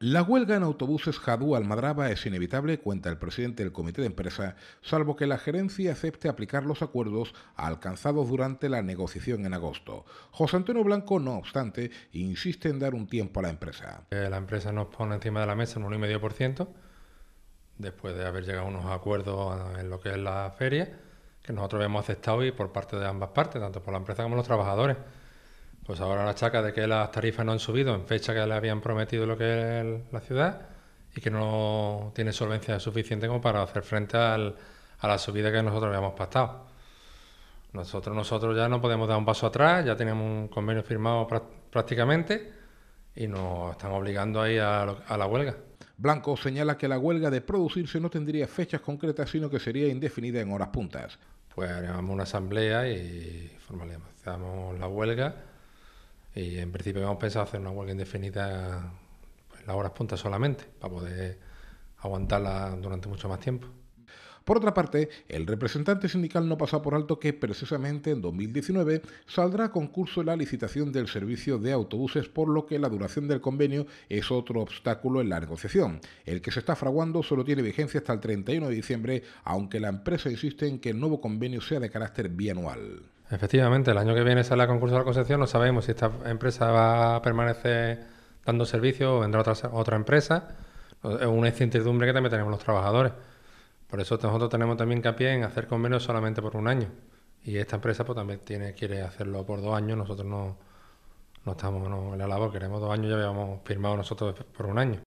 La huelga en autobuses Jadú Almadraba es inevitable, cuenta el presidente del comité de empresa, salvo que la gerencia acepte aplicar los acuerdos alcanzados durante la negociación en agosto. José Antonio Blanco, no obstante, insiste en dar un tiempo a la empresa. Eh, la empresa nos pone encima de la mesa un 1,5%, después de haber llegado a unos acuerdos en lo que es la feria, que nosotros hemos aceptado y por parte de ambas partes, tanto por la empresa como los trabajadores. Pues ahora la chaca de que las tarifas no han subido en fecha que le habían prometido lo que es la ciudad y que no tiene solvencia suficiente como para hacer frente a la subida que nosotros habíamos pactado. Nosotros, nosotros ya no podemos dar un paso atrás, ya tenemos un convenio firmado prácticamente y nos están obligando ahí a, a la huelga. Blanco señala que la huelga de producirse no tendría fechas concretas, sino que sería indefinida en horas puntas. Pues haremos una asamblea y formalizamos la huelga y en principio hemos pensado hacer una huelga indefinida en las horas puntas solamente, para poder aguantarla durante mucho más tiempo. Por otra parte, el representante sindical no pasa por alto que precisamente en 2019 saldrá a concurso la licitación del servicio de autobuses, por lo que la duración del convenio es otro obstáculo en la negociación. El que se está fraguando solo tiene vigencia hasta el 31 de diciembre, aunque la empresa insiste en que el nuevo convenio sea de carácter bianual. Efectivamente, el año que viene sale el concurso de la Concepción, no sabemos si esta empresa va a permanecer dando servicio o vendrá otra, otra empresa. Es una incertidumbre que también tenemos los trabajadores. Por eso nosotros tenemos también hincapié en hacer convenios solamente por un año. Y esta empresa pues también tiene, quiere hacerlo por dos años. Nosotros no, no estamos en la labor, queremos dos años, ya habíamos firmado nosotros por un año.